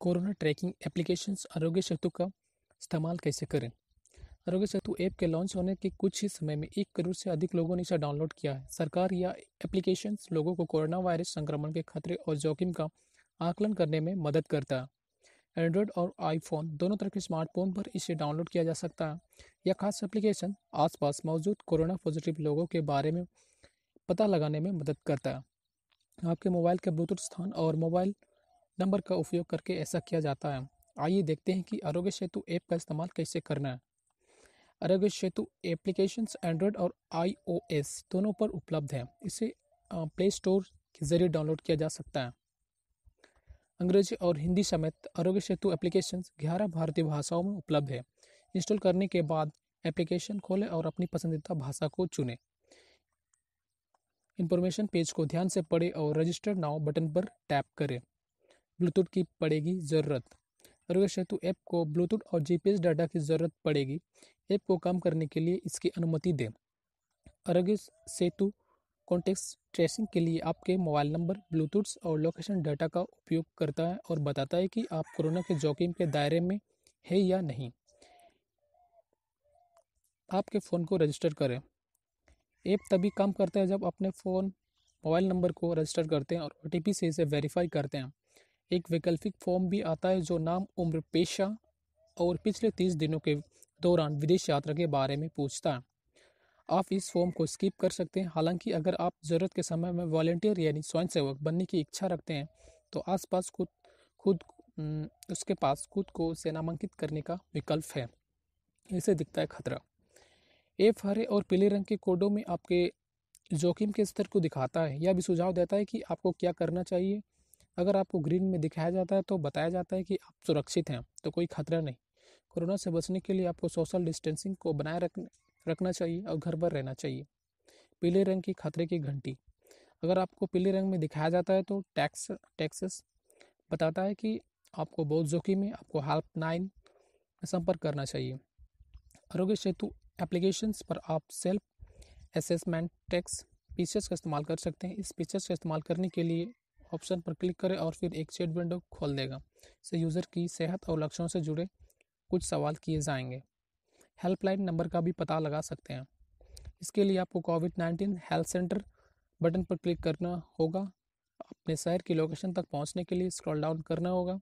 corona trekking application आरोग्य सेतु का इस्तेमाल कैसे करें आरोग्य सेतु ऐप के लॉन्च होने के कुछ ही समय में एक करोड़ से अधिक लोगों ने इसे डाउनलोड किया है सरकार या एप्लीकेशन लोगों को कोरोना वायरस संक्रमण के खतरे और जोखिम का आकलन करने में मदद करता है एंड्रॉयड और आईफोन दोनों तरह के स्मार्टफोन पर इसे डाउनलोड किया जा सकता है यह खास एप्लीकेशन आसपास मौजूद कोरोना पॉजिटिव लोगों के बारे में पता लगाने में मदद करता है आपके मोबाइल के ब्लूटूथ स्थान और मोबाइल नंबर का उपयोग करके ऐसा किया जाता है आइए देखते हैं कि आरोग्य सेतु ऐप का इस्तेमाल कैसे करना है आरोग्य सेतु एप्लीकेशन एंड्रॉयड और आई दोनों पर उपलब्ध है इसे प्ले स्टोर के जरिए डाउनलोड किया जा सकता है अंग्रेजी और हिंदी समेत आरोग्य सेतु एप्लीकेशन ग्यारह भारतीय भाषाओं में उपलब्ध है इंस्टॉल करने के बाद एप्लीकेशन खोलें और अपनी पसंदीदा भाषा को चुनें इंफॉर्मेशन पेज को ध्यान से पढ़ें और रजिस्टर नाउ बटन पर टैप करें ब्लूटूथ की पड़ेगी ज़रूरत आरोग्य सेतु ऐप को ब्लूटूथ और जीपीएस डाटा की ज़रूरत पड़ेगी ऐप को काम करने के लिए इसकी अनुमति दें आरोग्य सेतु कॉन्टेक्ट ट्रेसिंग के लिए आपके मोबाइल नंबर ब्लूटूथ और लोकेशन डाटा का उपयोग करता है और बताता है कि आप कोरोना के जोखिम के दायरे में है या नहीं आपके फ़ोन को रजिस्टर करें ऐप तभी काम करता है जब अपने फ़ोन मोबाइल नंबर को रजिस्टर करते हैं और ओ से इसे वेरीफाई करते हैं एक वैकल्पिक फॉर्म भी आता है जो नाम उम्र पेशा और पिछले तीस दिनों के दौरान विदेश यात्रा के बारे में पूछता है आप इस फॉर्म को स्किप कर सकते हैं हालांकि अगर आप ज़रूरत के समय में वॉल्टियर यानी स्वयंसेवक बनने की इच्छा रखते हैं तो आसपास खुद खुद उसके पास खुद को सेनामांकित करने का विकल्प है इसे दिखता है खतरा एफ हरे और पीले रंग के कोडों में आपके जोखिम के स्तर को दिखाता है यह भी सुझाव देता है कि आपको क्या करना चाहिए अगर आपको ग्रीन में दिखाया जाता है तो बताया जाता है कि आप सुरक्षित हैं तो कोई खतरा नहीं कोरोना से बचने के लिए आपको सोशल डिस्टेंसिंग को बनाए रख रखना चाहिए और घर पर रहना चाहिए पीले रंग की खतरे की घंटी अगर आपको पीले रंग में दिखाया जाता है तो टैक्स टैक्सेस बताता है कि आपको बहुत जोखिम में आपको हेल्प नाइन संपर्क करना चाहिए आरोग्य सेतु एप्लीकेशंस पर आप सेल्फ असेसमेंट टैक्स पीचर्स का इस्तेमाल कर सकते हैं इस पीचर्स का इस्तेमाल करने के लिए ऑप्शन पर क्लिक करें और फिर एक चेट विंडो खोल देगा इससे यूज़र की सेहत और लक्षणों से जुड़े कुछ सवाल किए जाएंगे हेल्पलाइन नंबर का भी पता लगा सकते हैं इसके लिए आपको COVID nineteen health centre button पर क्लिक करना होगा अपने शहर की लोकेशन तक पहुंचने के लिए स्क्रॉल डाउन करना होगा